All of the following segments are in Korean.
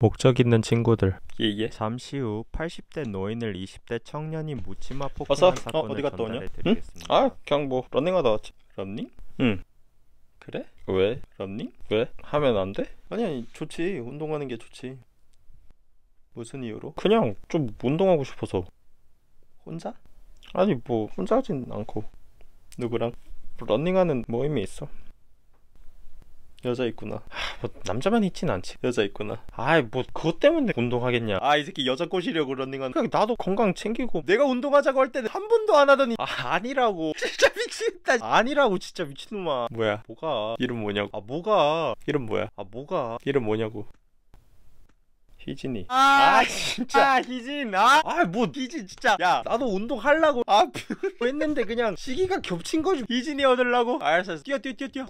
목적 있는 친구들. 예, 예. 잠시 후 80대 노인을 20대 청년이 묻지마 폭행한 어, 사건을 어, 어디 갔다 오냐? 응? 아, 그냥 뭐런닝하다 왔지. 런닝 응. 그래? 왜? 런닝 왜? 하면 안 돼? 아니 아니 좋지. 운동하는 게 좋지. 무슨 이유로? 그냥 좀 운동하고 싶어서. 혼자? 아니 뭐 혼자 하진 않고 누구랑 런닝하는 모임이 있어. 여자 있구나. 뭐 남자만 있진 않지 여자 있구나 아이 뭐 그것 때문에 운동하겠냐 아이 새끼 여자 꼬시려고 런닝한 그냥 나도 건강 챙기고 내가 운동하자고 할 때는 한 번도 안 하더니 아 아니라고 진짜 미치다 아니라고 진짜 미친놈아 뭐야 뭐가 이름 뭐냐고 아 뭐가 이름 뭐야 아 뭐가 이름 뭐냐고 희진이 아, 아, 아 진짜 아, 희진 아아뭐 희진 진짜 야 나도 운동하려고 아 했는데 그냥 시기가 겹친 거지 희진이 얻으려고 알았어 뛰어 뛰어 뛰어 뛰어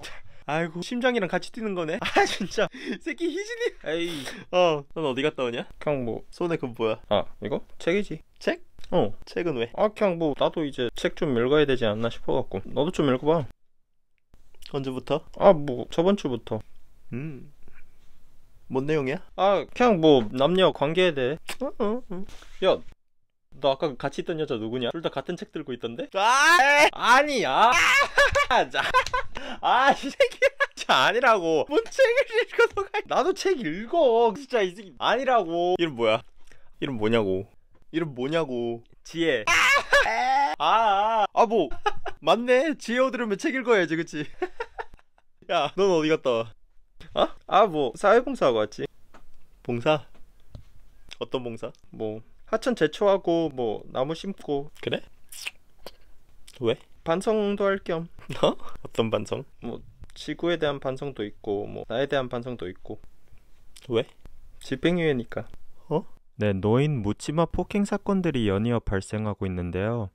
아이고 심장이랑 같이 뛰는 거네 아 진짜 새끼 희진이 에이 어넌 어디 갔다 오냐? 그뭐 손에 그 뭐야 아 이거? 책이지 책? 어 책은 왜? 아그뭐 나도 이제 책 좀 읽어야 되지 않나 싶어갖고 너도 좀 읽어봐 언제부터? 아뭐 저번 주부터 음뭔 내용이야? 아그뭐 남녀 관계에 대해 어, 어, 어. 너 아까 같이 있던 여자 누구냐? 둘 다 같은 책 들고 있던데? 아! 아니야 아! 아, 이 새끼야. 아니라고. 뭔 책을 읽어, 너가. 나도 책 읽어. 진짜 이 새끼. 아니라고. 이름 뭐야? 이름 뭐냐고. 이름 뭐냐고. 지혜. 아, 아, 아, 아, 뭐. 맞네. 지혜 들으면 책 읽어야지, 그치? 야, 넌 어디 갔다 와? 어? 아, 뭐, 사회봉사하고 왔지. 봉사? 어떤 봉사? 뭐, 하천 제초하고, 뭐, 나무 심고. 그래? 왜? 반성도 할겸 너? 어? 어떤 반성? 뭐 지구에 대한 반성도 있고 뭐 나에 대한 반성도 있고 왜? 집행유예니까 어? 네, 노인 묻지마 폭행 사건들이 연이어 발생하고 있는데요.